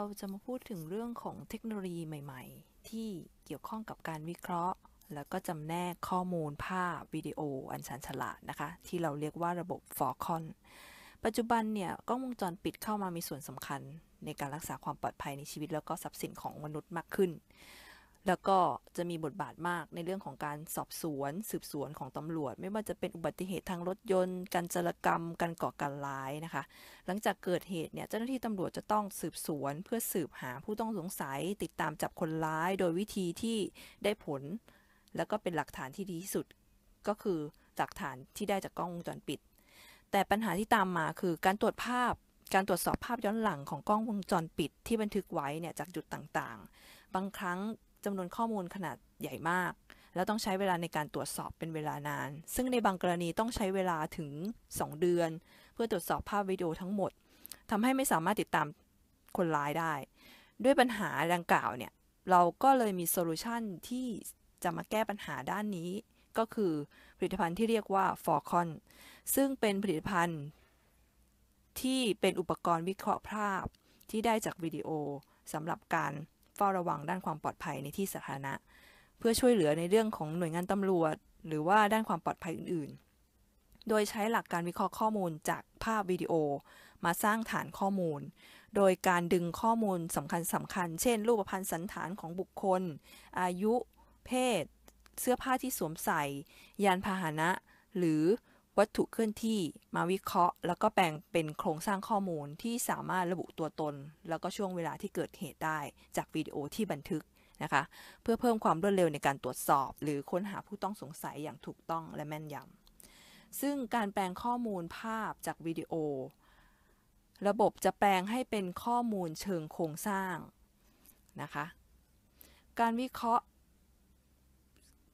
เราจะมาพูดถึงเรื่องของเทคโนโลยีใหม่ๆ ที่เกี่ยวข้องกับการวิเคราะห์ แล้วก็จำแนกข้อมูล ภาพวิดีโอ อันชันฉลาดนะคะ ที่เราเรียกว่าระบบอร์คอน ปัจจุบันเนี่ยกล้องวงจรปิดเข้ามามีส่วนสำคัญ ในการรักษาความปลอดภัยในชีวิตแล้วก็ทรัพย์สินของมนุษย์มากขึ้นแล้วก็จะมีบทบาทมากในเรื่องของการสอบสวน สืบสวนของตำรวจ ไม่ว่าจะเป็นอุบัติเหตุทางรถยนต์การจรกรรม การก่อการร้ายนะคะ หลังจากเกิดเหตุเนี่ยเจ้าหน้าที่ตำรวจจะต้องสืบสวนเพื่อสืบหาผู้ต้องสงสัยติดตามจับคนร้ายโดยวิธีที่ได้ผล แล้วก็เป็นหลักฐานที่ดีที่สุดก็คือหลักฐานที่ได้จากกล้องวงจรปิด แต่ปัญหาที่ตามมาคือการตรวจภาพ การตรวจสอบภาพย้อนหลังของกล้องวงจรปิด ที่บันทึกไว้เนี่ยจากจุดต่างๆ บางครั้งจำนวนข้อมูลขนาดใหญ่มาก แล้วต้องใช้เวลาในการตรวจสอบเป็นเวลานาน ซึ่งในบางกรณีต้องใช้เวลาถึง 2 เดือน เพื่อตรวจสอบภาพวิดีโอทั้งหมด ทำให้ไม่สามารถติดตามคนร้ายได้ ด้วยปัญหาดังกล่าวเนี่ย เราก็เลยมีโซลูชันที่จะมาแก้ปัญหาด้านนี้ ก็คือผลิตภัณฑ์ที่เรียกว่า Forcon ซึ่งเป็นผลิตภัณฑ์ ที่เป็นอุปกรณ์วิเคราะห์ภาพ ที่ได้จากวิดีโอสำหรับการฝ้าระวังด้านความปลอดภัยในที่สาธารณะเพื่อช่วยเหลือในเรื่องของหน่วยงานตำรวจหรือว่าด้านความปลอดภัยอื่นๆ โดยใช้หลักการวิเคราะห์ข้อมูลจากภาพวิดีโอมาสร้างฐานข้อมูล โดยการดึงข้อมูลสำคัญสำคัญเช่นรูปพรรณสันฐานของบุคคล อายุ เพศ เสื้อผ้าที่สวมใส่ ยานพาหนะ หรือวัตถุเคลื่อนที่มาวิเคราะห์ แล้วก็แปลงเป็นโครงสร้างข้อมูลที่สามารถระบุตัวตน แล้วก็ช่วงเวลาที่เกิดเหตุได้จากวิดีโอที่บันทึกนะคะเพื่อเพิ่มความรวดเร็วในการตรวจสอบ หรือค้นหาผู้ต้องสงสัยอย่างถูกต้องและแม่นยำซึ่งการแปลงข้อมูลภาพจากวิดีโอ ระบบจะแปลงให้เป็นข้อมูลเชิงโครงสร้างนะคะการวิเคราะห์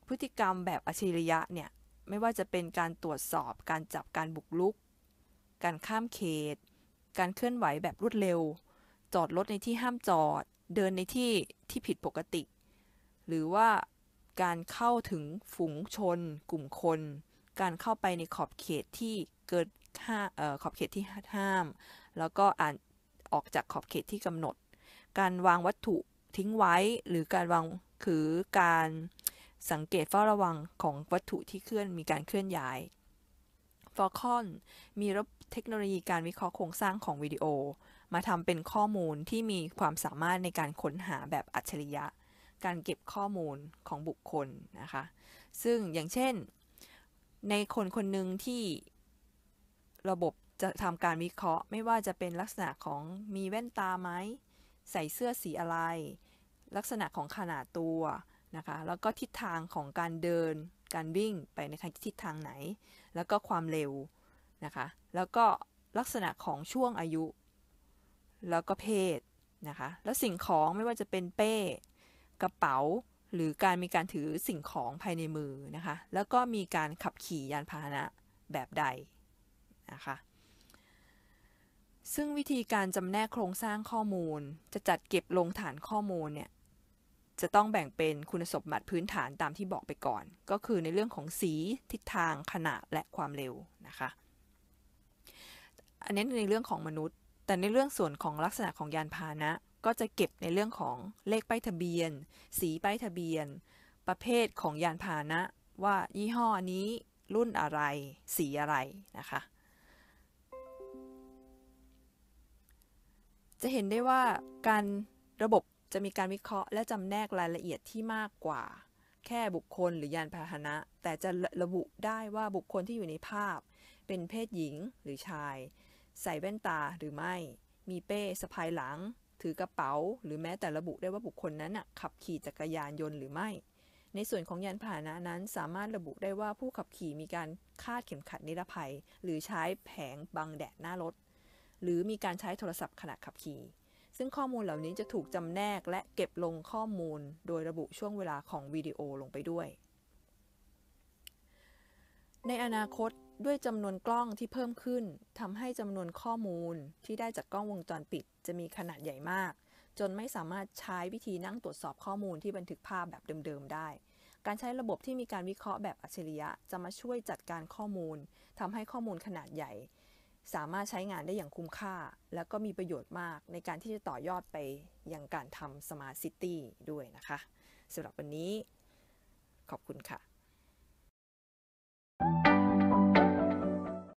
พฤติกรรมแบบอัจฉริยะเนี่ยไม่ว่าจะเป็นการตรวจสอบ การจับ การบุกลุก การข้ามเขต การเคลื่อนไหวแบบรวดเร็ว จอดรถในที่ห้ามจอด เดินในที่ที่ผิดปกติ หรือว่าการเข้าถึงฝูงชน กลุ่มคน การเข้าไปในขอบเขตที่เกิดข้าขอบเขตที่ห้าม แล้วก็อ่านออกจากขอบเขตที่กำหนด การวางวัตถุทิ้งไว้ หรือการวางคือการสังเกตเฝ้าระวังของวัตถุที่เคลื่อนมีการเคลื่อนย้าย f a l c o n มีระบบเทคโนโลยีการวิเคราะห์โครงสร้างของวิดีโอ มาทำเป็นข้อมูลที่มีความสามารถในการค้นหาแบบอัจฉริยะ การเก็บข้อมูลของบุคคลนะคะ ซึ่งอย่างเช่น ในคนคนหนึ่งที่ระบบจะทำการวิเคราะห์ไม่ว่าจะเป็นลักษณะของ มีแว่นตาไหมใส่เสื้อสีอะไร ลักษณะของขนาดตัวนะคะแล้วก็ทิศทางของการเดินการวิ่งไปในทิศทางไหน แล้วก็ความเร็วนะคะแล้วก็ลักษณะของช่วงอายุ แล้วก็เพศนะคะแล้วสิ่งของไม่ว่าจะเป็นเป้ กระเป๋า หรือการมีการถือสิ่งของภายในมือนะคะแล้วก็มีการขับขี่ยานพาหนะแบบใดนะคะซึ่งวิธีการจำแนกโครงสร้างข้อมูลจะจัดเก็บลงฐานข้อมูลเนี่ยจะต้องแบ่งเป็นคุณสมบัติพื้นฐานตามที่บอกไปก่อน ก็คือในเรื่องของสีทิศทาง ขนาดและความเร็วนะคะอันนี้ในเรื่องของมนุษย์ แต่ในเรื่องส่วนของลักษณะของยานพาหนะก็จะเก็บในเรื่องของเลขป้ายทะเบียน สีป้ายทะเบียน ประเภทของยานพาหนะว่ายี่ห้อนี้รุ่นอะไร สีอะไรนะคะจะเห็นได้ว่าการระบบจะมีการวิเคราะห์และจำแนกรายละเอียดที่มากกว่า แค่บุคคลหรือยานพาหนะแต่จะระบุได้ว่าบุคคลที่อยู่ในภาพ เป็นเพศหญิงหรือชาย ใส่แว่นตาหรือไม่ มีเป้สะพายหลัง ถือกระเป๋า หรือแม้แต่ระบุได้ว่าบุคคลนั้นน่ะขับขี่จักรยานยนต์หรือไม่ ในส่วนของยานพาหนะนั้น สามารถระบุได้ว่าผู้ขับขี่มีการคาดเข็มขัดนิรภัย หรือใช้แผงบังแดดหน้ารถ หรือมีการใช้โทรศัพท์ขณะขับขี่ซึ่งข้อมูลเหล่านี้จะถูกจำแนกและเก็บลงข้อมูลโดยระบุช่วงเวลาของวิดีโอลงไปด้วย ในอนาคตด้วยจำนวนกล้องที่เพิ่มขึ้นทำให้จำนวนข้อมูลที่ได้จากกล้องวงจรปิดจะมีขนาดใหญ่มาก จนไม่สามารถใช้วิธีนั่งตรวจสอบข้อมูลที่บันทึกภาพแบบเดิมๆได้ การใช้ระบบที่มีการวิเคราะห์แบบอัจฉริยะจะมาช่วยจัดการข้อมูลทำให้ข้อมูลขนาดใหญ่สามารถใช้งานได้อย่างคุ้มค่า และก็มีประโยชน์มากในการที่จะต่อยอดไปยังการทำสมาร์ทซิตี้ด้วยนะคะสำหรับวันนี้ขอบคุณค่ะ